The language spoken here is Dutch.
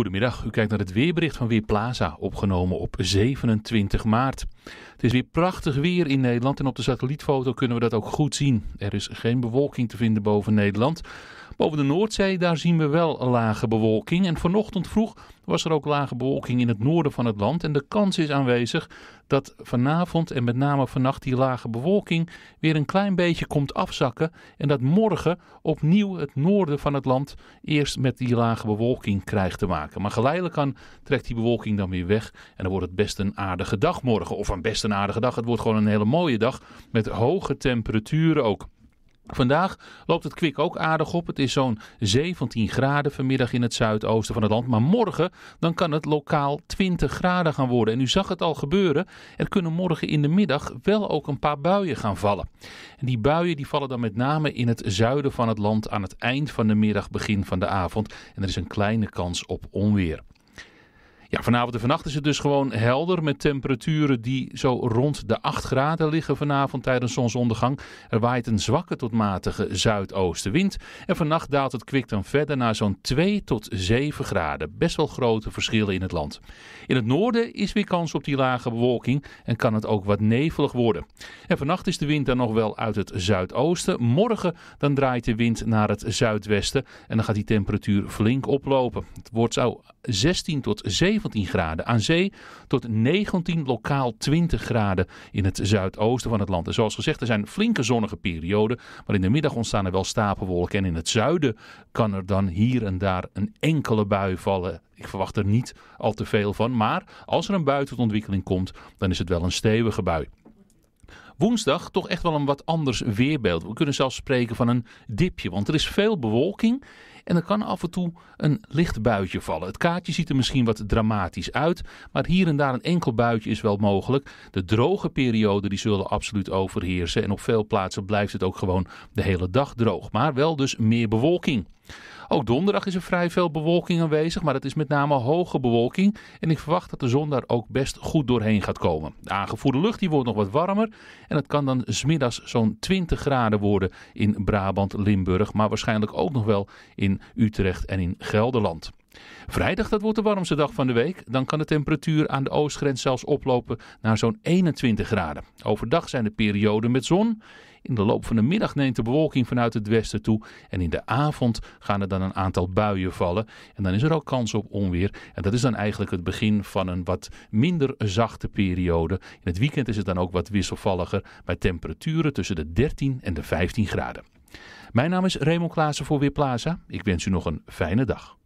Goedemiddag, u kijkt naar het weerbericht van Weerplaza, opgenomen op 27 maart. Het is weer prachtig weer in Nederland en op de satellietfoto kunnen we dat ook goed zien. Er is geen bewolking te vinden boven Nederland. Boven de Noordzee, daar zien we wel lage bewolking. En vanochtend vroeg was er ook lage bewolking in het noorden van het land. En de kans is aanwezig dat vanavond en met name vannacht die lage bewolking weer een klein beetje komt afzakken. En dat morgen opnieuw het noorden van het land eerst met die lage bewolking krijgt te maken. Maar geleidelijk aan trekt die bewolking dan weer weg. En dan wordt het best een aardige dag morgen. Of een best een aardige dag. Het wordt gewoon een hele mooie dag met hoge temperaturen ook. Vandaag loopt het kwik ook aardig op. Het is zo'n 17 graden vanmiddag in het zuidoosten van het land. Maar morgen dan kan het lokaal 20 graden gaan worden. En u zag het al gebeuren. Er kunnen morgen in de middag wel ook een paar buien gaan vallen. En die buien die vallen dan met name in het zuiden van het land aan het eind van de middag, begin van de avond. En er is een kleine kans op onweer. Ja, vanavond en vannacht is het dus gewoon helder met temperaturen die zo rond de 8 graden liggen vanavond tijdens zonsondergang. Er waait een zwakke tot matige zuidoostenwind en vannacht daalt het kwik dan verder naar zo'n 2 tot 7 graden. Best wel grote verschillen in het land. In het noorden is weer kans op die lage bewolking en kan het ook wat nevelig worden. En vannacht is de wind dan nog wel uit het zuidoosten. Morgen dan draait de wind naar het zuidwesten en dan gaat die temperatuur flink oplopen. Het wordt zo 16 tot 17 graden. Aan zee tot 19, lokaal 20 graden in het zuidoosten van het land. En zoals gezegd, er zijn flinke zonnige perioden. Maar in de middag ontstaan er wel stapelwolken. En in het zuiden kan er dan hier en daar een enkele bui vallen. Ik verwacht er niet al te veel van. Maar als er een bui tot ontwikkeling komt, dan is het wel een stevige bui. Woensdag toch echt wel een wat anders weerbeeld. We kunnen zelfs spreken van een dipje, want er is veel bewolking en er kan af en toe een licht buitje vallen. Het kaartje ziet er misschien wat dramatisch uit, maar hier en daar een enkel buitje is wel mogelijk. De droge perioden die zullen absoluut overheersen en op veel plaatsen blijft het ook gewoon de hele dag droog. Maar wel dus meer bewolking. Ook donderdag is er vrij veel bewolking aanwezig, maar dat is met name hoge bewolking. En ik verwacht dat de zon daar ook best goed doorheen gaat komen. De aangevoerde lucht die wordt nog wat warmer en het kan dan smiddags zo'n 20 graden worden in Brabant, Limburg, maar waarschijnlijk ook nog wel in Utrecht en in Gelderland. Vrijdag, dat wordt de warmste dag van de week. Dan kan de temperatuur aan de oostgrens zelfs oplopen naar zo'n 21 graden. Overdag zijn de perioden met zon in de loop van de middag neemt de bewolking vanuit het westen toe. En in de avond gaan er dan een aantal buien vallen. En dan is er ook kans op onweer. En dat is dan eigenlijk het begin van een wat minder zachte periode. In het weekend is het dan ook wat wisselvalliger. Bij temperaturen tussen de 13 en de 15 graden. Mijn naam is Raymond Klaassen voor Weerplaza. Ik wens u nog een fijne dag.